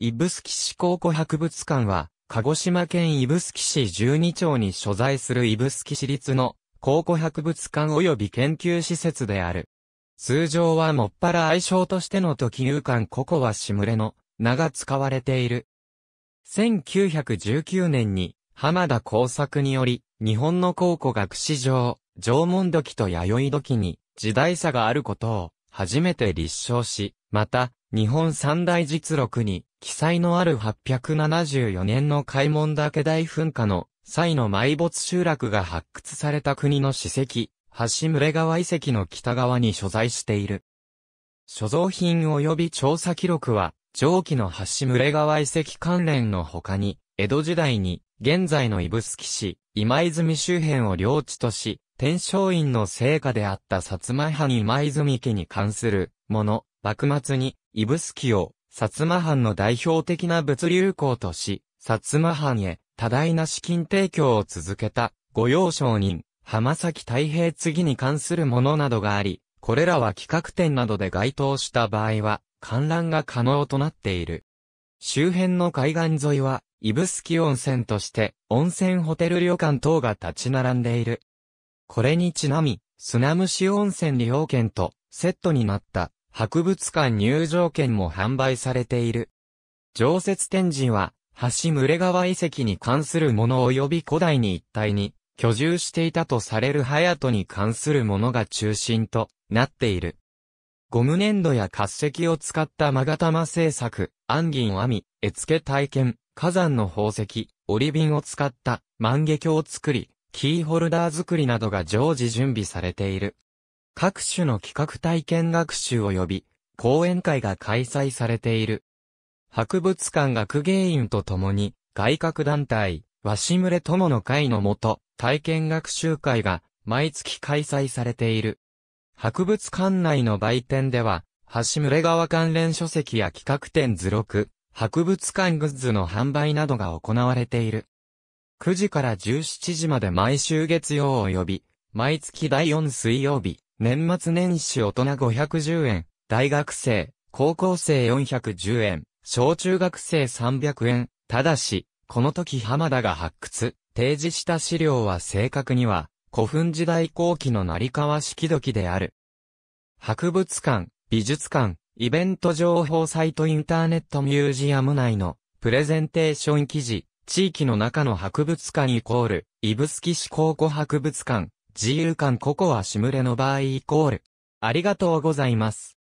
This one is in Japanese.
指宿市考古博物館は、鹿児島県指宿市十二町に所在する指宿市立の考古博物館及び研究施設である。通常はもっぱら愛称としての時遊館ココはしむれの名が使われている。1919年に浜田工作により日本の考古学史上縄文土器と弥生土器に時代差があることを初めて立証し、また日本三大実録に記載のある874年の開門岳大噴火の際の埋没集落が発掘された国の史跡、橋群川遺跡の北側に所在している。所蔵品及び調査記録は、上記の橋群川遺跡関連の他に、江戸時代に、現在の指宿市、今泉周辺を領地とし、天正院の成果であった薩摩藩今泉家に関するもの、幕末に指宿を、薩摩藩の代表的な物流港とし、薩摩藩へ多大な資金提供を続けた、御用商人、浜崎太平次に関するものなどがあり、これらは企画展などで該当した場合は、観覧が可能となっている。周辺の海岸沿いは、指宿温泉として、温泉ホテル旅館等が立ち並んでいいる。これにちなみ、砂虫温泉利用券とセットになった博物館入場券も販売されている。常設展示は、橋群川遺跡に関するもの及び古代に一体に居住していたとされる隼人に関するものが中心となっている。ゴム粘土や滑石を使った曲玉製作、暗銀網、絵付け体験、火山の宝石、折り瓶を使った万華鏡を作り、キーホルダー作りなどが常時準備されている。各種の企画体験学習及び、講演会が開催されている。博物館学芸員と共に、外郭団体、わしむれ友の会のもと、体験学習会が、毎月開催されている。博物館内の売店では、橋村川関連書籍や企画展図録、博物館グッズの販売などが行われている。9時から17時まで毎週月曜及び、毎月第4水曜日、年末年始大人510円、大学生、高校生410円、小中学生300円、ただし、この時浜田が発掘、提示した資料は正確には、古墳時代後期の成川式時である。博物館、美術館、イベント情報サイトインターネットミュージアム内のプレゼンテーション記事、地域の中の博物館イコール、すき市考古博物館、自由感ココアシムレの場合イコール。ありがとうございます。